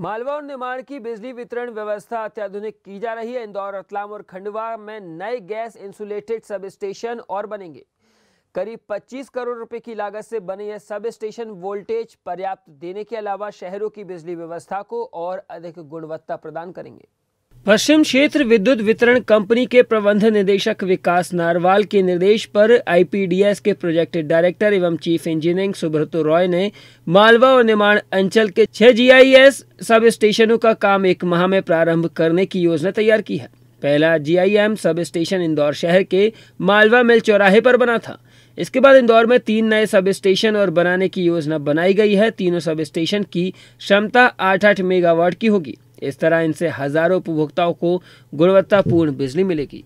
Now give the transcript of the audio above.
मालवा और निर्माण की बिजली वितरण व्यवस्था अत्याधुनिक की जा रही है इंदौर रतलाम और खंडवा में नए गैस इंसुलेटेड सब स्टेशन और बनेंगे करीब 25 करोड़ रुपए की लागत से बने यह सब स्टेशन वोल्टेज पर्याप्त देने के अलावा शहरों की बिजली व्यवस्था को और अधिक गुणवत्ता प्रदान करेंगे पश्चिम क्षेत्र विद्युत वितरण कंपनी के प्रबंध निदेशक विकास नारवाल के निर्देश पर आईपीडीएस के प्रोजेक्ट डायरेक्टर एवं चीफ इंजीनियरिंग सुब्रतो रॉय ने मालवा और निर्माण अंचल के छह जीआईएस सब स्टेशनों का काम एक माह में प्रारंभ करने की योजना तैयार की है पहला जीआईएम सब स्टेशन इंदौर शहर के मालवा मिल चौराहे पर बना था इसके बाद इंदौर में तीन नए सब स्टेशन और बनाने की योजना बनाई गई है तीनों सब स्टेशन की क्षमता आठ आठ मेगावाट की होगी इस तरह इनसे हजारों उपभोक्ताओं को गुणवत्तापूर्ण बिजली मिलेगी